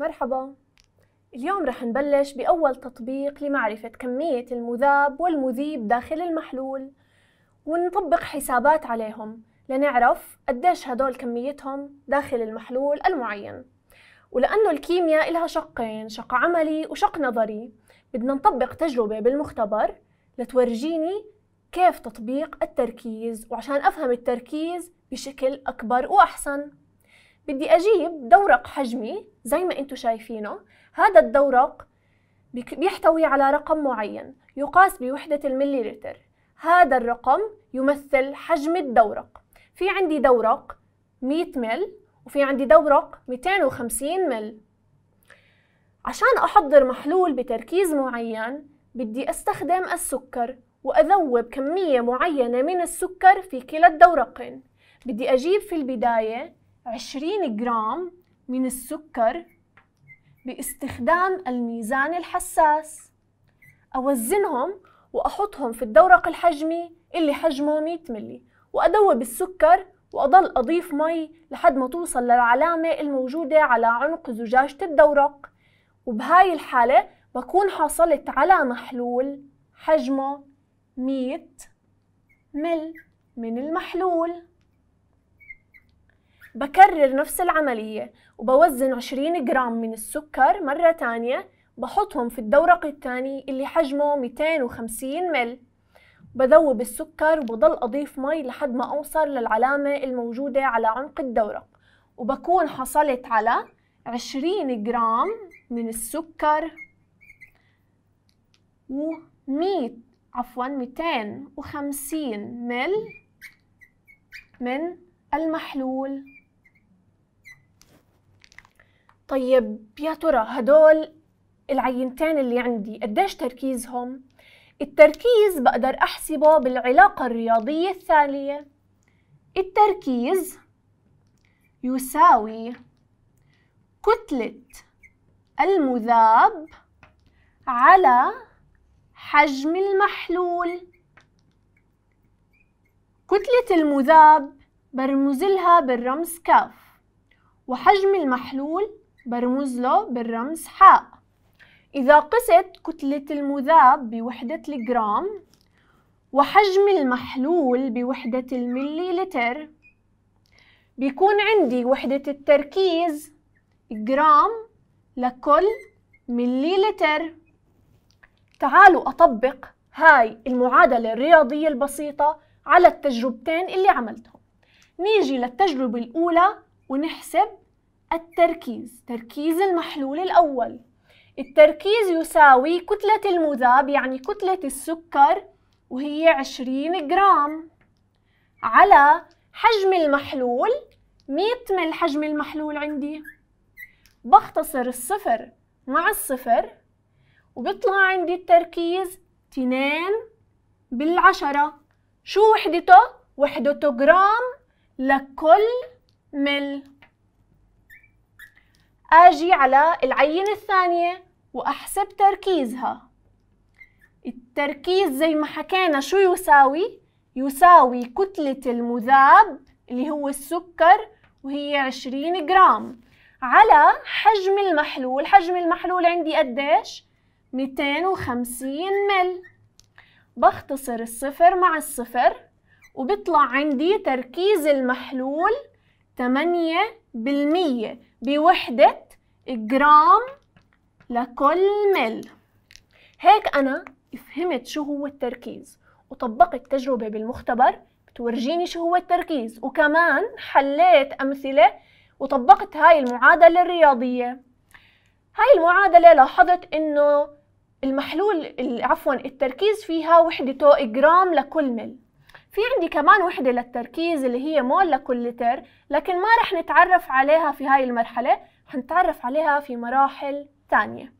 مرحبا اليوم رح نبلش بأول تطبيق لمعرفة كمية المذاب والمذيب داخل المحلول ونطبق حسابات عليهم لنعرف قديش هدول كميتهم داخل المحلول المعين ولأنه الكيمياء إلها شقين شق عملي وشق نظري بدنا نطبق تجربة بالمختبر لتورجيني كيف تطبيق التركيز وعشان أفهم التركيز بشكل أكبر وأحسن بدي أجيب دورق حجمي زي ما أنتم شايفينه هذا الدورق بيحتوي على رقم معين يقاس بوحدة المليلتر هذا الرقم يمثل حجم الدورق في عندي دورق 100 مل وفي عندي دورق 250 مل عشان أحضر محلول بتركيز معين بدي أستخدم السكر وأذوب كمية معينة من السكر في كلا الدورقين بدي أجيب في البداية 20 جرام من السكر باستخدام الميزان الحساس أوزنهم وأحطهم في الدورق الحجمي اللي حجمه 100 ملي وأدوب السكر وأضل أضيف مي لحد ما توصل للعلامة الموجودة على عنق زجاجة الدورق وبهاي الحالة بكون حصلت على محلول حجمه 100 مل من المحلول بكرر نفس العملية وبوزن 20 جرام من السكر مرة تانية بحطهم في الدورق التاني اللي حجمه 250 مل بذوب السكر وبضل أضيف مي لحد ما أوصل للعلامة الموجودة على عمق الدورق وبكون حصلت على 20 جرام من السكر و 100 عفوا 250 مل من المحلول طيب يا ترى هدول العينتين اللي عندي قديش تركيزهم؟ التركيز بقدر أحسبه بالعلاقة الرياضية الثانية التركيز يساوي كتلة المذاب على حجم المحلول كتلة المذاب برمز لها بالرمز كاف وحجم المحلول برمز له بالرمز حاء إذا قست كتلة المذاب بوحدة الجرام وحجم المحلول بوحدة المليلتر بيكون عندي وحدة التركيز جرام لكل مليلتر تعالوا أطبق هاي المعادلة الرياضية البسيطة على التجربتين اللي عملتهم نيجي للتجربة الأولى ونحسب التركيز تركيز المحلول الأول التركيز يساوي كتلة المذاب يعني كتلة السكر وهي 20 جرام على حجم المحلول 100 مل حجم المحلول عندي بختصر الصفر مع الصفر وبيطلع عندي التركيز 2 بالعشرة شو وحدته؟ وحدته جرام لكل مل أجي على العينة الثانية وأحسب تركيزها التركيز زي ما حكينا شو يساوي؟ يساوي كتلة المذاب اللي هو السكر وهي 20 جرام على حجم المحلول حجم المحلول عندي قديش؟ 250 مل بختصر الصفر مع الصفر وبطلع عندي تركيز المحلول بالمية بوحدة جرام لكل مل هيك أنا فهمت شو هو التركيز وطبقت تجربة بالمختبر بتورجيني شو هو التركيز وكمان حليت أمثلة وطبقت هاي المعادلة الرياضية هاي المعادلة لاحظت إنه المحلول عفوا التركيز فيها وحدته جرام لكل مل في عندي كمان وحدة للتركيز اللي هي مول لكل لتر لكن ما رح نتعرف عليها في هاي المرحلة حنتعرف عليها في مراحل تانية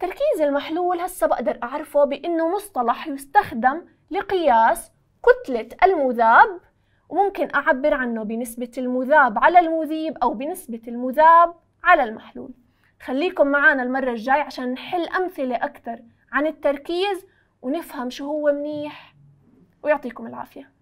تركيز المحلول هسا بقدر أعرفه بإنه مصطلح يستخدم لقياس كتلة المذاب وممكن أعبر عنه بنسبة المذاب على المذيب أو بنسبة المذاب على المحلول خليكم معنا المرة الجاي عشان نحل أمثلة أكثر عن التركيز ونفهم شو هو منيح ويعطيكم العافيه